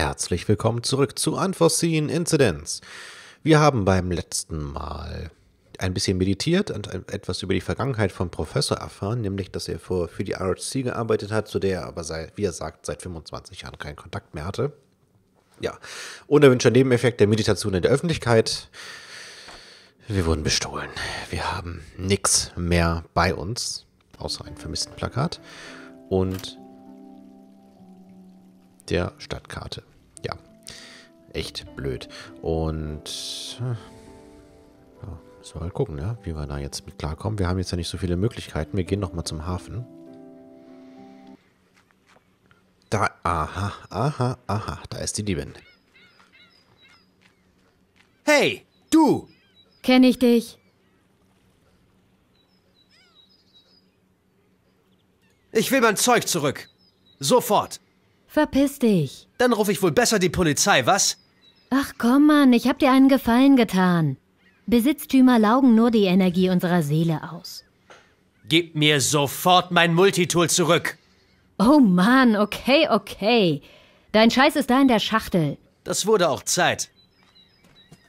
Herzlich willkommen zurück zu Unforeseen Incidents. Wir haben beim letzten Mal ein bisschen meditiert und etwas über die Vergangenheit vom Professor erfahren, nämlich dass er für, für die RHC gearbeitet hat, zu der er aber, seit, wie er sagt, seit 25 Jahren keinen Kontakt mehr hatte. Ja, unerwünschter Nebeneffekt der Meditation in der Öffentlichkeit. Wir wurden bestohlen. Wir haben nichts mehr bei uns, außer ein vermissten Plakat und der Stadtkarte echt blöd. Und ja, müssen wir mal gucken, ja, ne, wie wir da jetzt mit klarkommen. Wir haben jetzt ja nicht so viele Möglichkeiten. Wir gehen nochmal zum Hafen. Da, aha, aha, aha, da ist die Diebin. Hey, du! Kenn ich dich? Ich will mein Zeug zurück. Sofort. Verpiss dich. Dann rufe ich wohl besser die Polizei, was? Ach komm, Mann, ich hab dir einen Gefallen getan. Besitztümer laugen nur die Energie unserer Seele aus. Gib mir sofort mein Multitool zurück. Oh Mann, okay, okay. Dein Scheiß ist da in der Schachtel. Das wurde auch Zeit.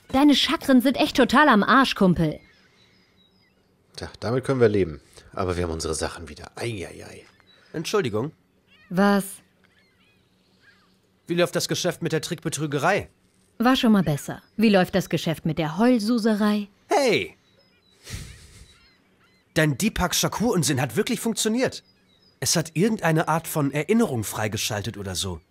Deine Chakren sind echt total am Arsch, Kumpel. Tja, damit können wir leben. Aber wir haben unsere Sachen wieder. Eieiei. Entschuldigung. Was? Wie läuft das Geschäft mit der Trickbetrügerei? War schon mal besser. Wie läuft das Geschäft mit der Heulsuserei? Hey! Dein Deepak Shakur-Unsinn hat wirklich funktioniert. Es hat irgendeine Art von Erinnerung freigeschaltet oder so.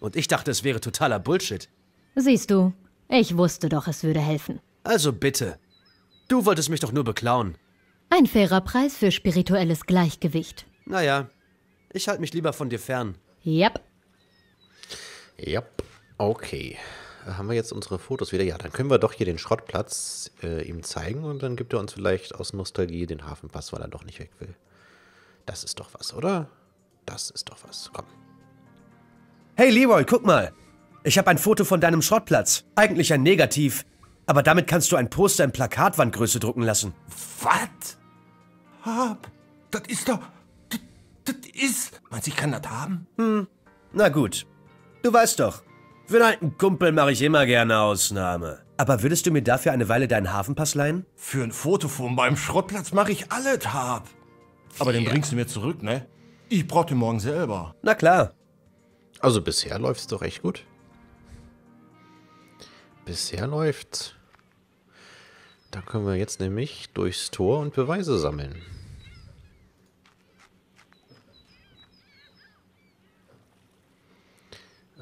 Und ich dachte, es wäre totaler Bullshit. Siehst du, ich wusste doch, es würde helfen. Also bitte. Du wolltest mich doch nur beklauen. Ein fairer Preis für spirituelles Gleichgewicht. Naja, ich halte mich lieber von dir fern. Yep. Ja, okay. Haben wir jetzt unsere Fotos wieder? Ja, dann können wir doch hier den Schrottplatz äh, ihm zeigen und dann gibt er uns vielleicht aus Nostalgie den Hafenpass, weil er doch nicht weg will. Das ist doch was, oder? Das ist doch was. Komm. Hey Leroy, guck mal. Ich habe ein Foto von deinem Schrottplatz. Eigentlich ein Negativ. Aber damit kannst du ein Poster in Plakatwandgröße drucken lassen. Was? Hab? Das ist doch... Das, das ist... Meinst du, ich kann das haben? Hm. Na gut. Du weißt doch, für einen alten Kumpel mache ich immer gerne Ausnahme. Aber würdest du mir dafür eine Weile deinen Hafenpass leihen? Für ein Foto von meinem Schrottplatz mache ich alles hab. Aber yeah. den bringst du mir zurück, ne? Ich brauch den morgen selber. Na klar. Also bisher läuft's doch echt gut. Bisher läuft's. Da können wir jetzt nämlich durchs Tor und Beweise sammeln.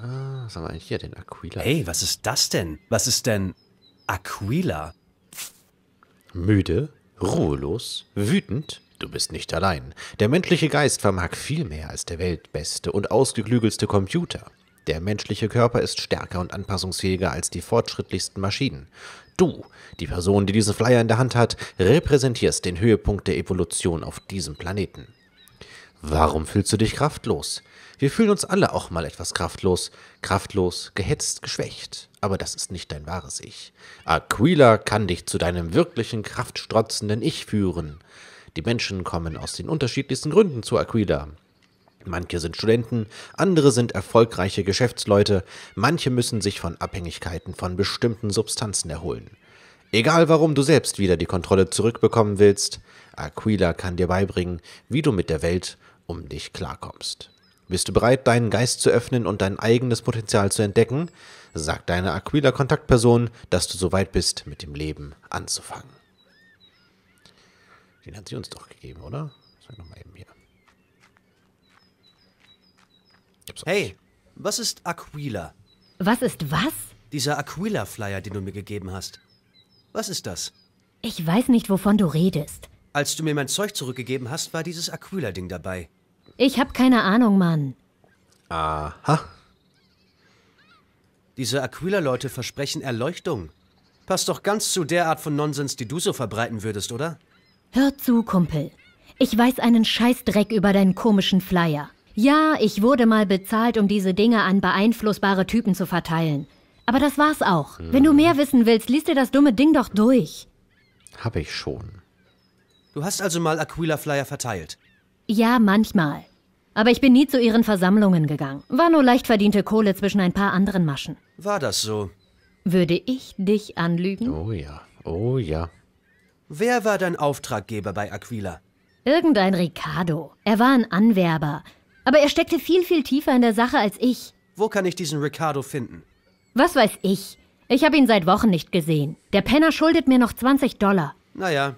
Ah, was haben wir eigentlich hier den Aquila. Hey, was ist das denn? Was ist denn Aquila? Müde, ruhelos, wütend, Du bist nicht allein. Der menschliche Geist vermag viel mehr als der weltbeste und ausgeklügelste Computer. Der menschliche Körper ist stärker und anpassungsfähiger als die fortschrittlichsten Maschinen. Du, die Person, die diesen Flyer in der Hand hat, repräsentierst den Höhepunkt der Evolution auf diesem Planeten. Warum fühlst du dich kraftlos? Wir fühlen uns alle auch mal etwas kraftlos, kraftlos, gehetzt, geschwächt. Aber das ist nicht dein wahres Ich. Aquila kann dich zu deinem wirklichen, kraftstrotzenden Ich führen. Die Menschen kommen aus den unterschiedlichsten Gründen zu Aquila. Manche sind Studenten, andere sind erfolgreiche Geschäftsleute, manche müssen sich von Abhängigkeiten von bestimmten Substanzen erholen. Egal warum du selbst wieder die Kontrolle zurückbekommen willst, Aquila kann dir beibringen, wie du mit der Welt um dich klarkommst. Bist du bereit, deinen Geist zu öffnen und dein eigenes Potenzial zu entdecken? Sag deiner Aquila-Kontaktperson, dass du soweit bist, mit dem Leben anzufangen. Den hat sie uns doch gegeben, oder? Sag nochmal eben hier. Hey, was ist Aquila? Was ist was? Dieser Aquila-Flyer, den du mir gegeben hast. Was ist das? Ich weiß nicht, wovon du redest. Als du mir mein Zeug zurückgegeben hast, war dieses Aquila-Ding dabei. Ich hab keine Ahnung, Mann. Aha. Diese Aquila-Leute versprechen Erleuchtung. Passt doch ganz zu der Art von Nonsens, die du so verbreiten würdest, oder? Hör zu, Kumpel. Ich weiß einen Scheißdreck über deinen komischen Flyer. Ja, ich wurde mal bezahlt, um diese Dinge an beeinflussbare Typen zu verteilen. Aber das war's auch. Hm. Wenn du mehr wissen willst, liest dir das dumme Ding doch durch. Hab ich schon. Du hast also mal Aquila Flyer verteilt? Ja, manchmal. Aber ich bin nie zu ihren Versammlungen gegangen. War nur leicht verdiente Kohle zwischen ein paar anderen Maschen. War das so? Würde ich dich anlügen? Oh ja, oh ja. Wer war dein Auftraggeber bei Aquila? Irgendein Ricardo. Er war ein Anwerber. Aber er steckte viel, viel tiefer in der Sache als ich. Wo kann ich diesen Ricardo finden? Was weiß ich? Ich habe ihn seit Wochen nicht gesehen. Der Penner schuldet mir noch 20 Dollar. Naja,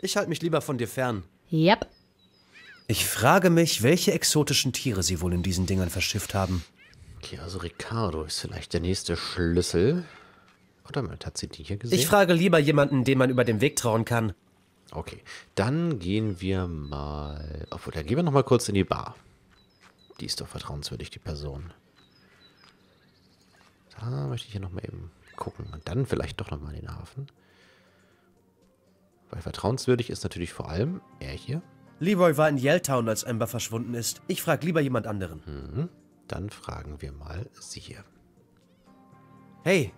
ich halte mich lieber von dir fern. Yep. Ich frage mich, welche exotischen Tiere sie wohl in diesen Dingern verschifft haben. Okay, also Ricardo ist vielleicht der nächste Schlüssel. Oder oh, mal, hat sie die hier gesehen? Ich frage lieber jemanden, dem man über den Weg trauen kann. Okay, dann gehen wir mal... Obwohl, dann gehen wir nochmal kurz in die Bar. Die ist doch vertrauenswürdig, die Person. Da möchte ich hier nochmal eben gucken. Und dann vielleicht doch nochmal den Hafen. Weil vertrauenswürdig ist natürlich vor allem er hier. Leroy war in Yelltown, als Amber verschwunden ist. Ich frage lieber jemand anderen. Mhm. Dann fragen wir mal sie hier. Hey,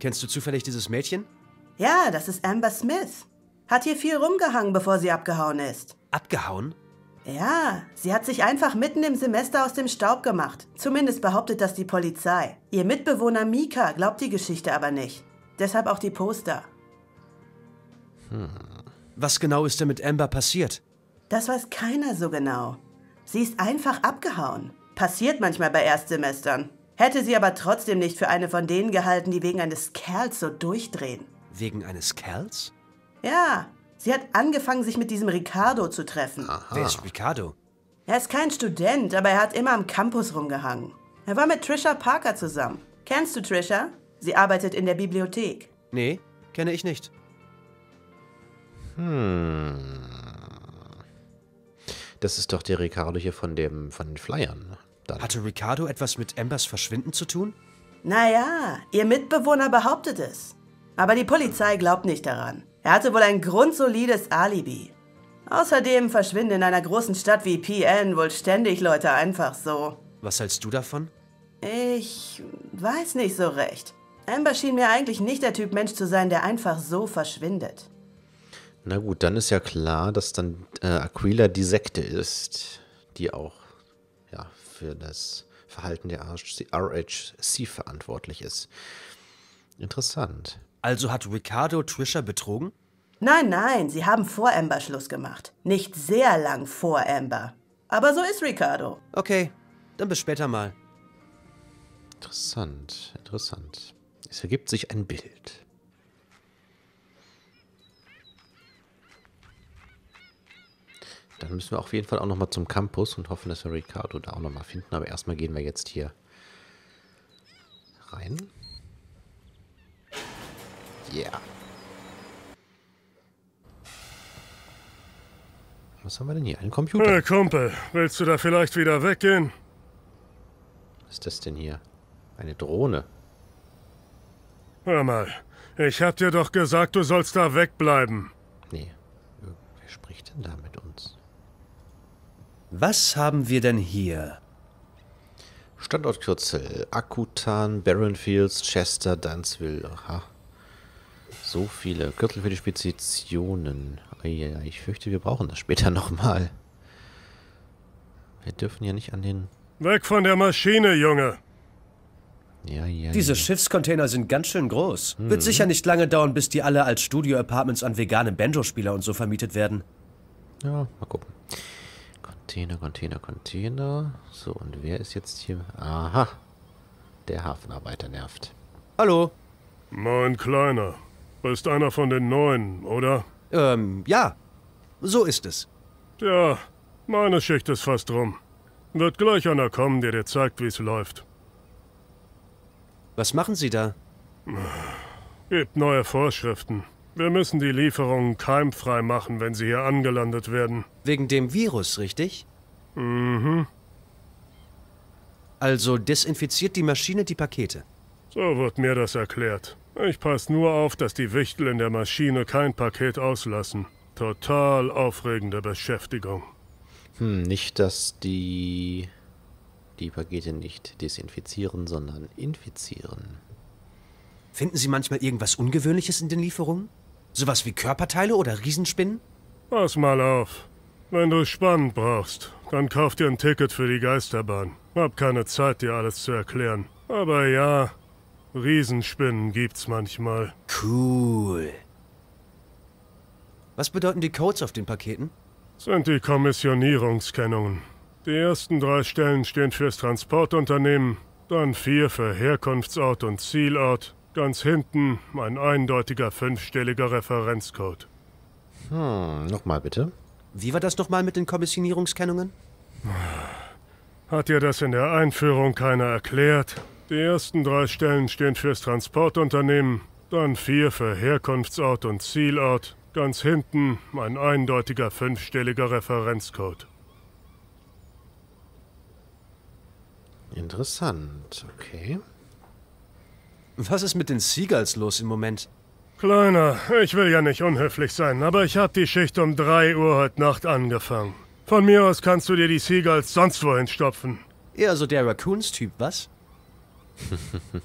kennst du zufällig dieses Mädchen? Ja, das ist Amber Smith. Hat hier viel rumgehangen, bevor sie abgehauen ist. Abgehauen? Ja, sie hat sich einfach mitten im Semester aus dem Staub gemacht. Zumindest behauptet das die Polizei. Ihr Mitbewohner Mika glaubt die Geschichte aber nicht. Deshalb auch die Poster. Hm. Was genau ist denn mit Amber passiert? Das weiß keiner so genau. Sie ist einfach abgehauen. Passiert manchmal bei Erstsemestern. Hätte sie aber trotzdem nicht für eine von denen gehalten, die wegen eines Kerls so durchdrehen. Wegen eines Kerls? Ja, sie hat angefangen, sich mit diesem Ricardo zu treffen. Aha. Wer ist Ricardo? Er ist kein Student, aber er hat immer am Campus rumgehangen. Er war mit Trisha Parker zusammen. Kennst du Trisha? Sie arbeitet in der Bibliothek. Nee, kenne ich nicht. Hm. Das ist doch der Ricardo hier von, dem, von den Flyern. Ne? Dann. Hatte Ricardo etwas mit Embers Verschwinden zu tun? Naja, ihr Mitbewohner behauptet es. Aber die Polizei glaubt nicht daran. Er hatte wohl ein grundsolides Alibi. Außerdem verschwinden in einer großen Stadt wie PN wohl ständig Leute einfach so. Was hältst du davon? Ich weiß nicht so recht. Amber schien mir eigentlich nicht der Typ Mensch zu sein, der einfach so verschwindet. Na gut, dann ist ja klar, dass dann äh, Aquila die Sekte ist, die auch ja, für das Verhalten der RHC verantwortlich ist. Interessant. Also hat Ricardo Trisha betrogen? Nein, nein, sie haben vor Amber Schluss gemacht. Nicht sehr lang vor Amber. Aber so ist Ricardo. Okay, dann bis später mal. Interessant, interessant. Es ergibt sich ein Bild. dann müssen wir auf jeden Fall auch nochmal zum Campus und hoffen, dass wir Ricardo da auch nochmal finden. Aber erstmal gehen wir jetzt hier rein. Yeah. Was haben wir denn hier? Ein Computer. Hey Kumpel, willst du da vielleicht wieder weggehen? Was ist das denn hier? Eine Drohne. Hör mal, ich hab dir doch gesagt, du sollst da wegbleiben. Nee, wer spricht denn da mit uns? Was haben wir denn hier? Standortkürzel. Akutan, Barrenfields, Chester, Dunsville. Aha. So viele. Kürzel für die Speditionen. Ich fürchte, wir brauchen das später nochmal. Wir dürfen ja nicht an den... Weg von der Maschine, Junge! Ja, ja, Diese ja. Schiffscontainer sind ganz schön groß. Hm. Wird mhm. sicher nicht lange dauern, bis die alle als Studio-Apartments an vegane Banjo-Spieler und so vermietet werden. Ja, mal gucken. Container, Container, Container. So, und wer ist jetzt hier? Aha, der Hafenarbeiter nervt. Hallo. Mein Kleiner, bist einer von den Neuen, oder? Ähm, ja, so ist es. Ja, meine Schicht ist fast rum. Wird gleich einer kommen, der dir zeigt, wie es läuft. Was machen Sie da? Gibt neue Vorschriften. Wir müssen die Lieferungen keimfrei machen, wenn sie hier angelandet werden. Wegen dem Virus, richtig? Mhm. Also desinfiziert die Maschine die Pakete. So wird mir das erklärt. Ich passe nur auf, dass die Wichtel in der Maschine kein Paket auslassen. Total aufregende Beschäftigung. Hm, nicht, dass die die Pakete nicht desinfizieren, sondern infizieren. Finden Sie manchmal irgendwas Ungewöhnliches in den Lieferungen? Sowas wie Körperteile oder Riesenspinnen? Pass mal auf. Wenn du es spannend brauchst, dann kauf dir ein Ticket für die Geisterbahn. Hab keine Zeit, dir alles zu erklären. Aber ja, Riesenspinnen gibt's manchmal. Cool. Was bedeuten die Codes auf den Paketen? Sind die Kommissionierungskennungen. Die ersten drei Stellen stehen fürs Transportunternehmen, dann vier für Herkunftsort und Zielort Ganz hinten mein eindeutiger fünfstelliger Referenzcode. Hm, nochmal bitte. Wie war das nochmal mit den Kommissionierungskennungen? Hat dir das in der Einführung keiner erklärt? Die ersten drei Stellen stehen fürs Transportunternehmen, dann vier für Herkunftsort und Zielort, ganz hinten mein eindeutiger fünfstelliger Referenzcode. Interessant, okay. Was ist mit den Seagulls los im Moment? Kleiner, ich will ja nicht unhöflich sein, aber ich habe die Schicht um 3 Uhr heute Nacht angefangen. Von mir aus kannst du dir die Seagulls sonst wohin stopfen. Eher so der Raccoons-Typ, was?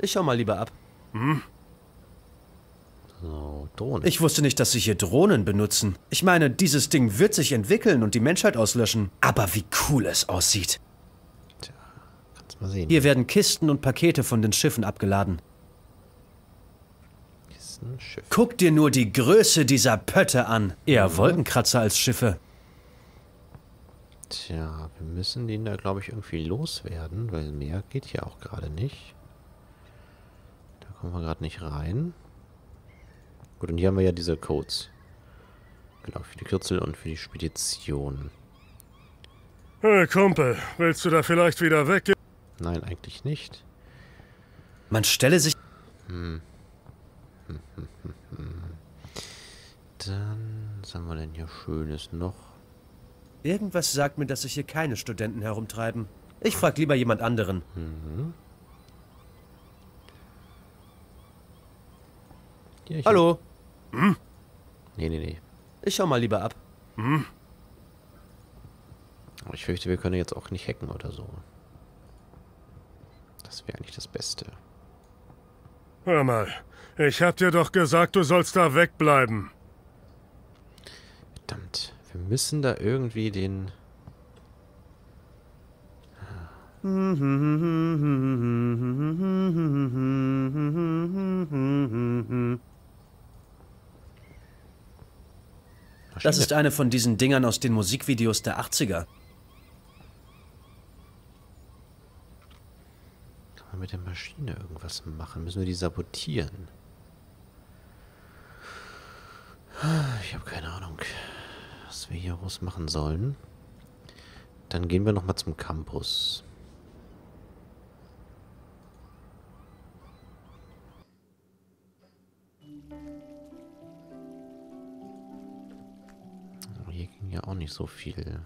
ich schau mal lieber ab. Hm? So, oh, Drohnen. Ich wusste nicht, dass sie hier Drohnen benutzen. Ich meine, dieses Ding wird sich entwickeln und die Menschheit auslöschen. Aber wie cool es aussieht. Lass mal sehen. Hier werden Kisten und Pakete von den Schiffen abgeladen. Kisten, Schiffe. Guck dir nur die Größe dieser Pötte an. Eher mhm. Wolkenkratzer als Schiffe. Tja, wir müssen den da, glaube ich, irgendwie loswerden, weil mehr geht hier auch gerade nicht. Da kommen wir gerade nicht rein. Gut, und hier haben wir ja diese Codes. Genau, für die Kürzel und für die Spedition. Hey, Kumpel, willst du da vielleicht wieder weggehen? Nein, eigentlich nicht. Man stelle sich... Hm. Hm, hm, hm, hm. Dann, was haben wir denn hier Schönes noch? Irgendwas sagt mir, dass sich hier keine Studenten herumtreiben. Ich frag lieber jemand anderen. Mhm. Ja, Hallo? Hm? Nee, nee, nee. Ich schau mal lieber ab. Hm? Ich fürchte, wir können jetzt auch nicht hacken oder so. Das wäre eigentlich das Beste. Hör mal, ich hab dir doch gesagt, du sollst da wegbleiben. Verdammt, wir müssen da irgendwie den... Das ist eine von diesen Dingern aus den Musikvideos der 80er. Maschine irgendwas machen? Müssen wir die sabotieren? Ich habe keine Ahnung, was wir hier raus machen sollen. Dann gehen wir nochmal zum Campus. Oh, hier ging ja auch nicht so viel.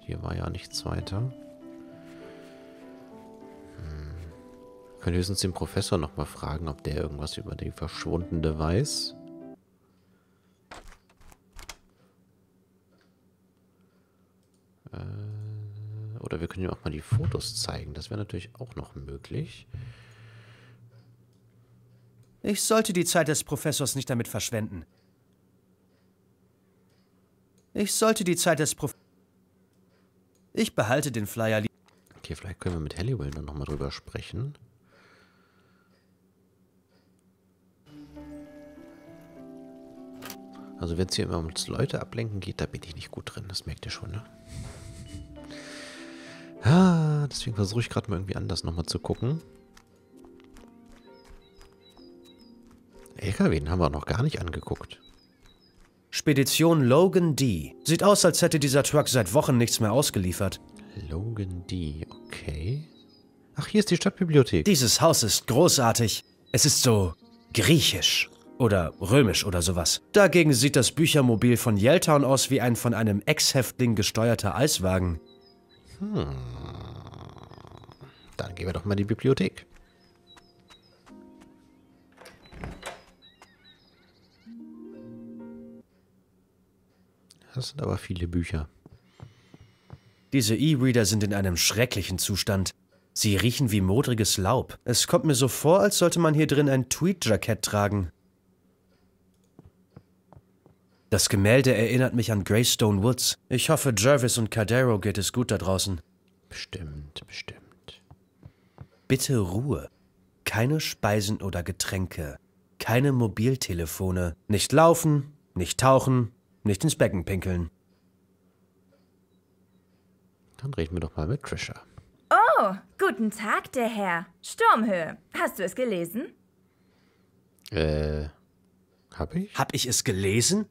Hier war ja nichts weiter. Hm. Wir können höchstens den Professor nochmal fragen, ob der irgendwas über die Verschwundene weiß. Äh, oder wir können ihm auch mal die Fotos zeigen. Das wäre natürlich auch noch möglich. Ich sollte die Zeit des Professors nicht damit verschwenden. Ich sollte die Zeit des Professors... Ich behalte den Flyer... Okay, vielleicht können wir mit Halliwell dann nochmal drüber sprechen. Also wenn es hier immer ums Leute ablenken geht, da bin ich nicht gut drin. Das merkt ihr schon, ne? Ah, deswegen versuche ich gerade mal irgendwie anders nochmal zu gucken. LKW, den haben wir noch gar nicht angeguckt. Spedition Logan D. Sieht aus, als hätte dieser Truck seit Wochen nichts mehr ausgeliefert. Logan D, okay. Ach, hier ist die Stadtbibliothek. Dieses Haus ist großartig. Es ist so griechisch. Oder römisch oder sowas. Dagegen sieht das Büchermobil von Yelltown aus wie ein von einem Ex-Häftling gesteuerter Eiswagen. Hm. Dann gehen wir doch mal in die Bibliothek. Das sind aber viele Bücher. Diese E-Reader sind in einem schrecklichen Zustand. Sie riechen wie modriges Laub. Es kommt mir so vor, als sollte man hier drin ein tweet jackett tragen. Das Gemälde erinnert mich an Greystone Woods. Ich hoffe, Jervis und Cadero geht es gut da draußen. Bestimmt, bestimmt. Bitte Ruhe. Keine Speisen oder Getränke. Keine Mobiltelefone. Nicht laufen, nicht tauchen, nicht ins Becken pinkeln. Dann reden wir doch mal mit Trisha. Oh, guten Tag, der Herr. Sturmhöhe. Hast du es gelesen? Äh, hab ich? Hab ich es gelesen?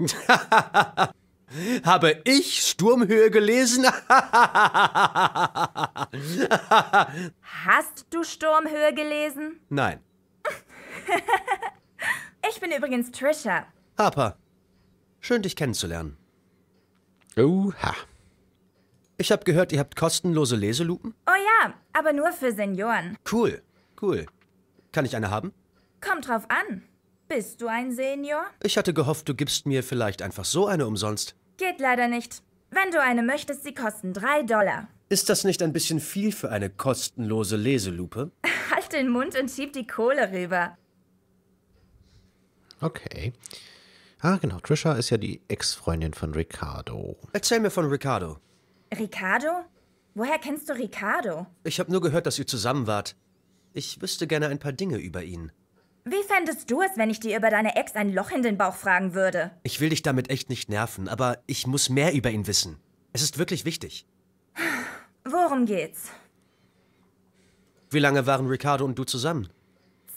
Habe ich Sturmhöhe gelesen? Hast du Sturmhöhe gelesen? Nein. ich bin übrigens Trisha. Harper, schön dich kennenzulernen. Oha. Ich habe gehört, ihr habt kostenlose Leselupen? Oh ja, aber nur für Senioren. Cool, cool. Kann ich eine haben? Kommt drauf an. Bist du ein Senior? Ich hatte gehofft, du gibst mir vielleicht einfach so eine umsonst. Geht leider nicht. Wenn du eine möchtest, sie kosten drei Dollar. Ist das nicht ein bisschen viel für eine kostenlose Leselupe? halt den Mund und schieb die Kohle rüber. Okay. Ah, genau. Trisha ist ja die Ex-Freundin von Ricardo. Erzähl mir von Ricardo. Ricardo? Woher kennst du Ricardo? Ich habe nur gehört, dass ihr zusammen wart. Ich wüsste gerne ein paar Dinge über ihn. Wie fändest du es, wenn ich dir über deine Ex ein Loch in den Bauch fragen würde? Ich will dich damit echt nicht nerven, aber ich muss mehr über ihn wissen. Es ist wirklich wichtig. Worum geht's? Wie lange waren Ricardo und du zusammen?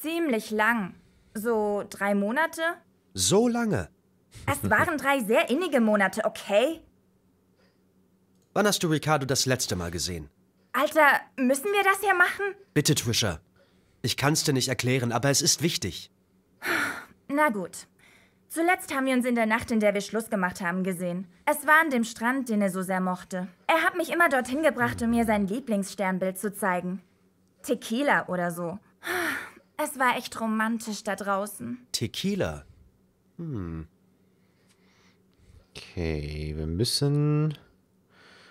Ziemlich lang. So drei Monate? So lange? Es waren drei sehr innige Monate, okay? Wann hast du Ricardo das letzte Mal gesehen? Alter, müssen wir das hier machen? Bitte, Trisha. Ich kann's dir nicht erklären, aber es ist wichtig. Na gut. Zuletzt haben wir uns in der Nacht, in der wir Schluss gemacht haben, gesehen. Es war an dem Strand, den er so sehr mochte. Er hat mich immer dorthin gebracht, um mir sein Lieblingssternbild zu zeigen. Tequila oder so. Es war echt romantisch da draußen. Tequila? Hm. Okay, wir müssen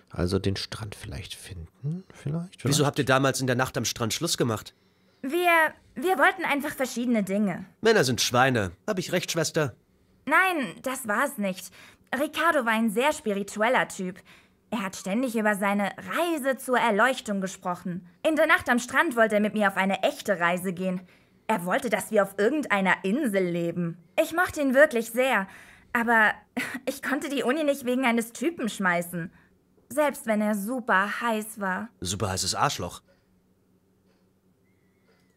also den Strand vielleicht finden. Vielleicht, vielleicht. Wieso habt ihr damals in der Nacht am Strand Schluss gemacht? Wir. Wir wollten einfach verschiedene Dinge. Männer sind Schweine. Hab ich recht, Schwester? Nein, das war's nicht. Ricardo war ein sehr spiritueller Typ. Er hat ständig über seine Reise zur Erleuchtung gesprochen. In der Nacht am Strand wollte er mit mir auf eine echte Reise gehen. Er wollte, dass wir auf irgendeiner Insel leben. Ich mochte ihn wirklich sehr, aber ich konnte die Uni nicht wegen eines Typen schmeißen. Selbst wenn er super heiß war. Super heißes Arschloch.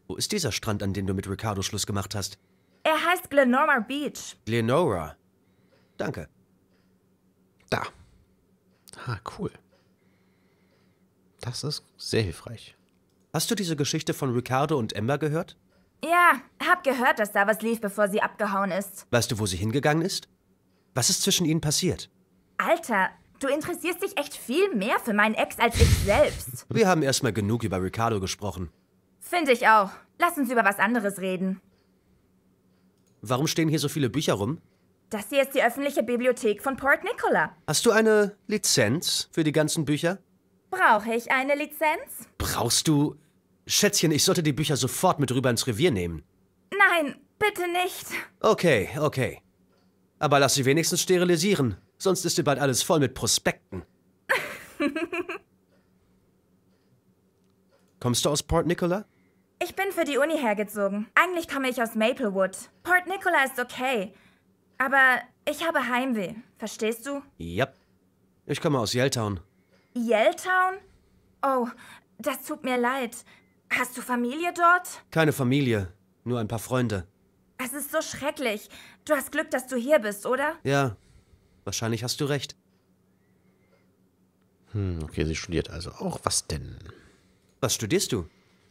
Wo ist dieser Strand, an dem du mit Ricardo Schluss gemacht hast? Er heißt Glenora Beach. Glenora. Danke. Da. Ah, cool. Das ist sehr hilfreich. Hast du diese Geschichte von Ricardo und Ember gehört? Ja, hab gehört, dass da was lief, bevor sie abgehauen ist. Weißt du, wo sie hingegangen ist? Was ist zwischen ihnen passiert? Alter, du interessierst dich echt viel mehr für meinen Ex als ich selbst. Wir haben erstmal genug über Ricardo gesprochen. Finde ich auch. Lass uns über was anderes reden. Warum stehen hier so viele Bücher rum? Das hier ist die öffentliche Bibliothek von Port Nicola. Hast du eine Lizenz für die ganzen Bücher? Brauche ich eine Lizenz? Brauchst du... Schätzchen, ich sollte die Bücher sofort mit rüber ins Revier nehmen. Nein, bitte nicht. Okay, okay. Aber lass sie wenigstens sterilisieren, sonst ist dir bald alles voll mit Prospekten. Kommst du aus Port Nicola? Ich bin für die Uni hergezogen. Eigentlich komme ich aus Maplewood. Port Nicola ist okay. Aber ich habe Heimweh. Verstehst du? Ja. Ich komme aus Yelltown. Yelltown? Oh, das tut mir leid. Hast du Familie dort? Keine Familie. Nur ein paar Freunde. Es ist so schrecklich. Du hast Glück, dass du hier bist, oder? Ja. Wahrscheinlich hast du recht. Hm, okay, sie studiert also auch. Was denn? Was studierst du?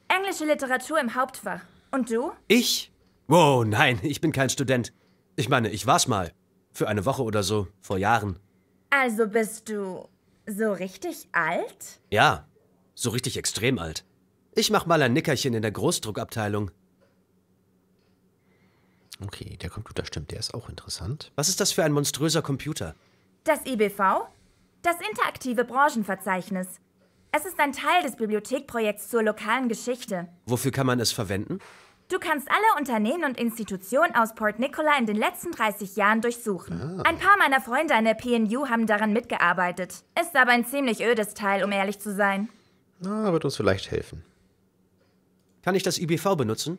Englische Literatur im Hauptfach. Und du? Ich? Wow, nein, ich bin kein Student. Ich meine, ich war's mal. Für eine Woche oder so, vor Jahren. Also bist du so richtig alt? Ja, so richtig extrem alt. Ich mach mal ein Nickerchen in der Großdruckabteilung. Okay, der Computer stimmt, der ist auch interessant. Was ist das für ein monströser Computer? Das IBV? Das interaktive Branchenverzeichnis. Es ist ein Teil des Bibliothekprojekts zur lokalen Geschichte. Wofür kann man es verwenden? Du kannst alle Unternehmen und Institutionen aus Port Nicola in den letzten 30 Jahren durchsuchen. Ah. Ein paar meiner Freunde an der PNU haben daran mitgearbeitet. Ist aber ein ziemlich ödes Teil, um ehrlich zu sein. Na, wird uns vielleicht helfen. Kann ich das IBV benutzen?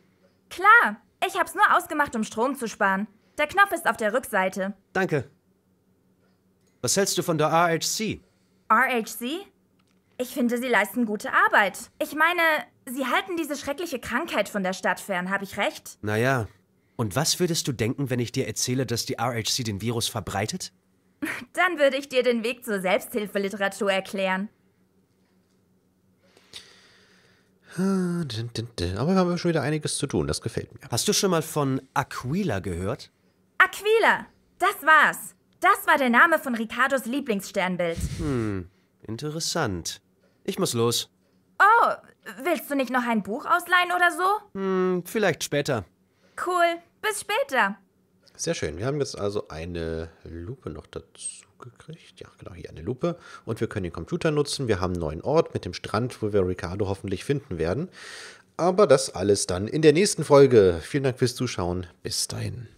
Klar. Ich hab's nur ausgemacht, um Strom zu sparen. Der Knopf ist auf der Rückseite. Danke. Was hältst du von der RHC? RHC? Ich finde, sie leisten gute Arbeit. Ich meine, sie halten diese schreckliche Krankheit von der Stadt fern, habe ich recht? Naja. Und was würdest du denken, wenn ich dir erzähle, dass die RHC den Virus verbreitet? Dann würde ich dir den Weg zur Selbsthilfeliteratur erklären. Ah, Aber wir haben schon wieder einiges zu tun, das gefällt mir. Hast du schon mal von Aquila gehört? Aquila! Das war's! Das war der Name von Ricardos Lieblingssternbild. Hm, interessant. Ich muss los. Oh, willst du nicht noch ein Buch ausleihen oder so? Hm, vielleicht später. Cool, bis später. Sehr schön. Wir haben jetzt also eine Lupe noch dazu gekriegt. Ja, genau, hier eine Lupe. Und wir können den Computer nutzen. Wir haben einen neuen Ort mit dem Strand, wo wir Ricardo hoffentlich finden werden. Aber das alles dann in der nächsten Folge. Vielen Dank fürs Zuschauen. Bis dahin.